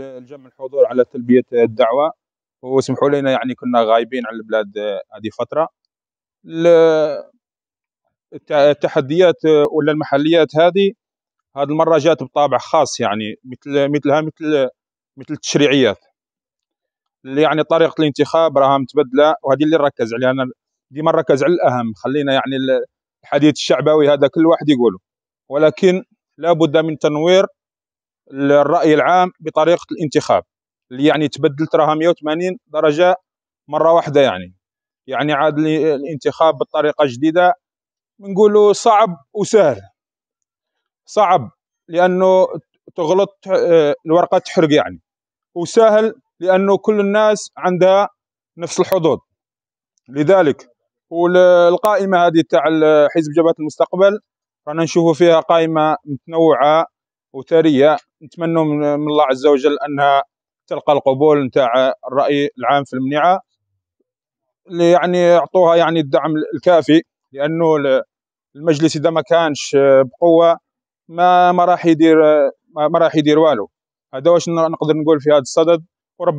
الجمع الحضور على تلبيه الدعوه وسمحوا لنا يعني كنا غايبين عن البلاد هذه فتره التحديات ولا المحليات هذه هذه المره جات بطابع خاص يعني مثل مثلها مثل مثل التشريعيات اللي يعني طريقه الانتخاب راها متبدله وهذه اللي نركز عليها انا ديما نركز على الاهم خلينا يعني الحديث الشعبوي هذا كل واحد يقوله ولكن لابد من تنوير الراي العام بطريقه الانتخاب اللي يعني تبدلت راها 180 درجه مره واحده يعني يعني عاد الانتخاب بطريقه جديده نقولوا صعب وسهل صعب لانه تغلط آه، الورقه تحرق يعني وسهل لانه كل الناس عندها نفس الحظوظ لذلك والقائمه هذه تاع حزب جبهه المستقبل رانا نشوفوا فيها قائمه متنوعه وثريه نتمنوا من الله عز وجل انها تلقى القبول نتاع الراي العام في المنيعه اللي يعني يعطوها يعني الدعم الكافي لانه المجلس اذا ما كانش بقوه ما ما راح يدير ما راح يدير والو هذا واش نقدر نقول في هذا الصدد وربي